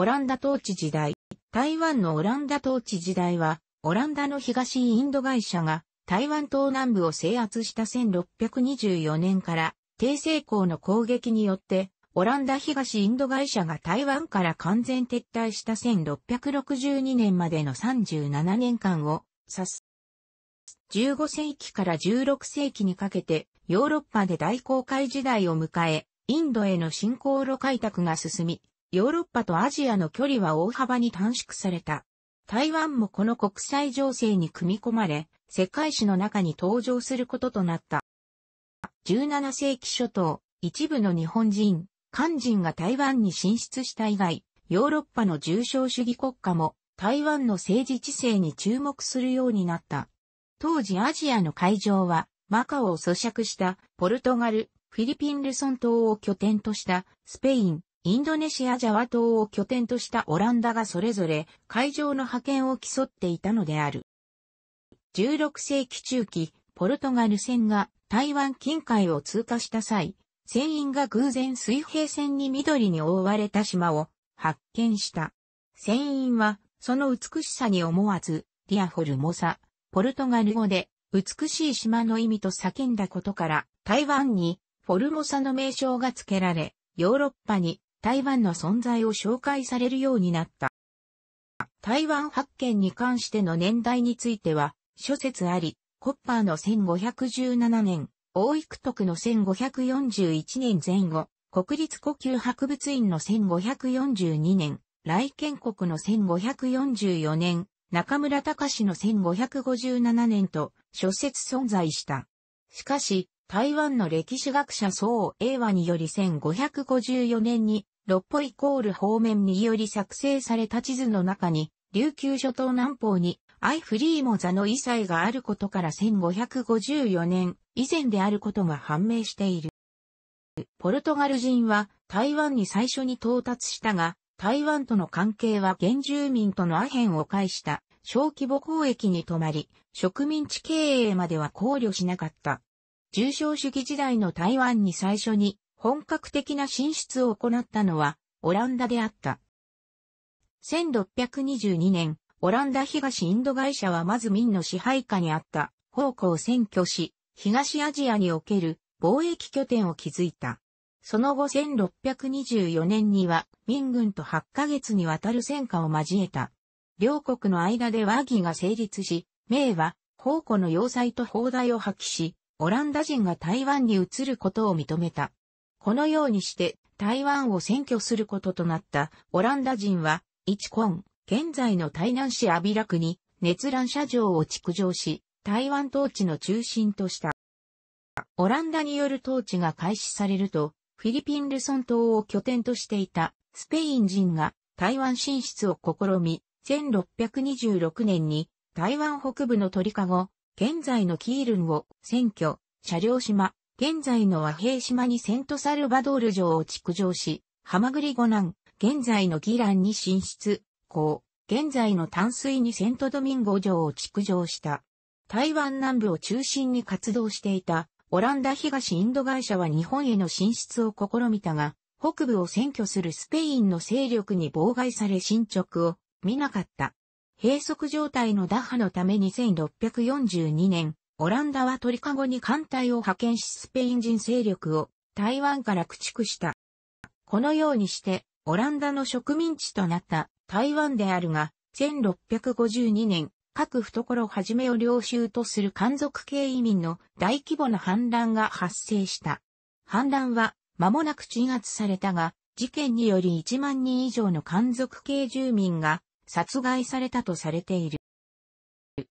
オランダ統治時代。台湾のオランダ統治時代は、オランダの東インド会社が台湾東南部を制圧した1624年から、帝政公の攻撃によって、オランダ東インド会社が台湾から完全撤退した1662年までの37年間を指す。15世紀から16世紀にかけて、ヨーロッパで大航海時代を迎え、インドへの新航路開拓が進み、ヨーロッパとアジアの距離は大幅に短縮された。台湾もこの国際情勢に組み込まれ、世界史の中に登場することとなった。17世紀初頭、一部の日本人、漢人が台湾に進出した以外、ヨーロッパの重症主義国家も台湾の政治知勢に注目するようになった。当時アジアの会場は、マカオを咀嚼したポルトガル、フィリピンルソン島を拠点としたスペイン、インドネシアジャワ島を拠点としたオランダがそれぞれ海上の覇権を競っていたのである。16世紀中期、ポルトガル船が台湾近海を通過した際、船員が偶然水平線に緑に覆われた島を発見した。船員はその美しさに思わず、ディアフォルモサ、ポルトガル語で美しい島の意味と叫んだことから、台湾にフォルモサの名称が付けられ、ヨーロッパに台湾の存在を紹介されるようになった。台湾発見に関しての年代については、諸説あり、コッパーの1517年、大幾徳の1541年前後、国立呼吸博物院の1542年、来建国の1544年、中村隆の1557年と諸説存在した。しかし、台湾の歴史学者宋英和により1554年に、六歩イコール方面により作成された地図の中に、琉球諸島南方に、アイフリーモザの遺祭があることから1554年以前であることが判明している。ポルトガル人は台湾に最初に到達したが、台湾との関係は原住民とのアヘンを介した小規模交易に止まり、植民地経営までは考慮しなかった。重症主義時代の台湾に最初に本格的な進出を行ったのはオランダであった。1622年、オランダ東インド会社はまず民の支配下にあった方向を占拠し、東アジアにおける貿易拠点を築いた。その後1624年には民軍と8ヶ月にわたる戦火を交えた。両国の間で和議が成立し、明は宝庫の要塞と砲台を破棄し、オランダ人が台湾に移ることを認めた。このようにして台湾を占拠することとなったオランダ人は、一ン。現在の台南市安比楽に、熱乱射場を築城し、台湾統治の中心とした。オランダによる統治が開始されると、フィリピンルソン島を拠点としていたスペイン人が台湾進出を試み、1626年に台湾北部の鳥かご、現在のキールンを占拠、車両島、現在の和平島にセントサルバドール城を築城し、ハマグリ五南、現在のギランに進出、こう、現在の淡水にセントドミンゴ城を築城した。台湾南部を中心に活動していた、オランダ東インド会社は日本への進出を試みたが、北部を占拠するスペインの勢力に妨害され進捗を見なかった。閉塞状態の打破のため2642年、オランダは鳥かごに艦隊を派遣しスペイン人勢力を台湾から駆逐した。このようにして、オランダの植民地となった台湾であるが、1652年、各懐はじめを領収とする漢族系移民の大規模な反乱が発生した。反乱は間もなく鎮圧されたが、事件により1万人以上の漢族系住民が殺害されたとされている。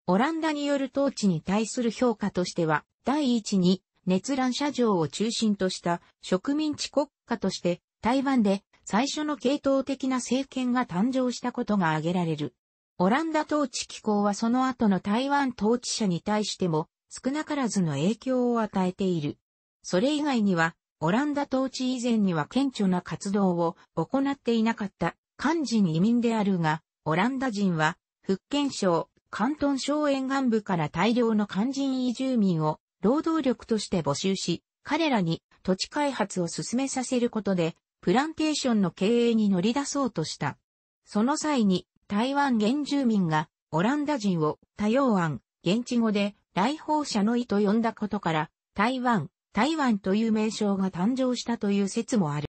オランダによる統治に対する評価としては、第一に、熱乱射場を中心とした植民地国家として、台湾で最初の系統的な政権が誕生したことが挙げられる。オランダ統治機構はその後の台湾統治者に対しても少なからずの影響を与えている。それ以外には、オランダ統治以前には顕著な活動を行っていなかった漢人移民であるが、オランダ人は、福建省、関東省沿岸部から大量の肝心移住民を労働力として募集し、彼らに土地開発を進めさせることで、プランテーションの経営に乗り出そうとした。その際に、台湾原住民が、オランダ人を、多様案、現地語で、来訪者の意と呼んだことから、台湾、台湾という名称が誕生したという説もある。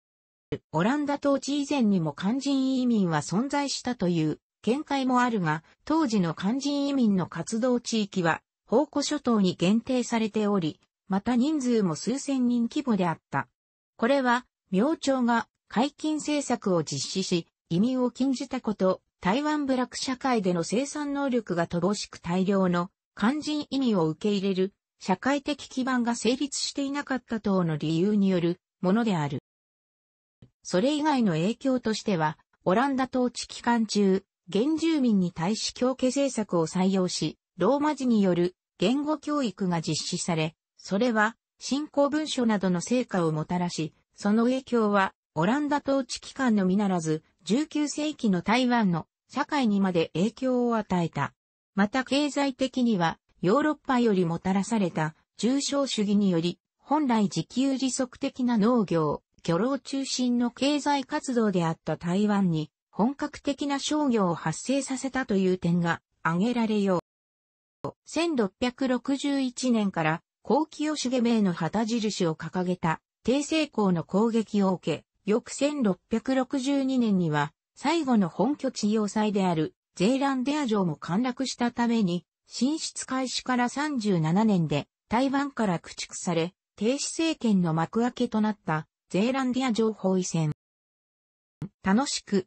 オランダ統治以前にも肝心移民は存在したという見解もあるが、当時の肝心移民の活動地域は、宝庫諸島に限定されており、また人数も数千人規模であった。これは、明朝が解禁政策を実施し、移民を禁じたこと、台湾部落社会での生産能力が乏しく大量の肝心移民を受け入れる社会的基盤が成立していなかった等の理由によるものである。それ以外の影響としては、オランダ統治期間中、原住民に対し教化政策を採用し、ローマ字による言語教育が実施され、それは信仰文書などの成果をもたらし、その影響はオランダ統治機関のみならず、19世紀の台湾の社会にまで影響を与えた。また経済的にはヨーロッパよりもたらされた重症主義により、本来自給自足的な農業、漁労中心の経済活動であった台湾に、本格的な商業を発生させたという点が挙げられよう。1661年から高清重名の旗印を掲げた帝政公の攻撃を受け、翌1662年には最後の本拠地要塞であるゼーランデア城も陥落したために、進出開始から37年で台湾から駆逐され、停止政権の幕開けとなったゼーランディア情報位戦。楽しく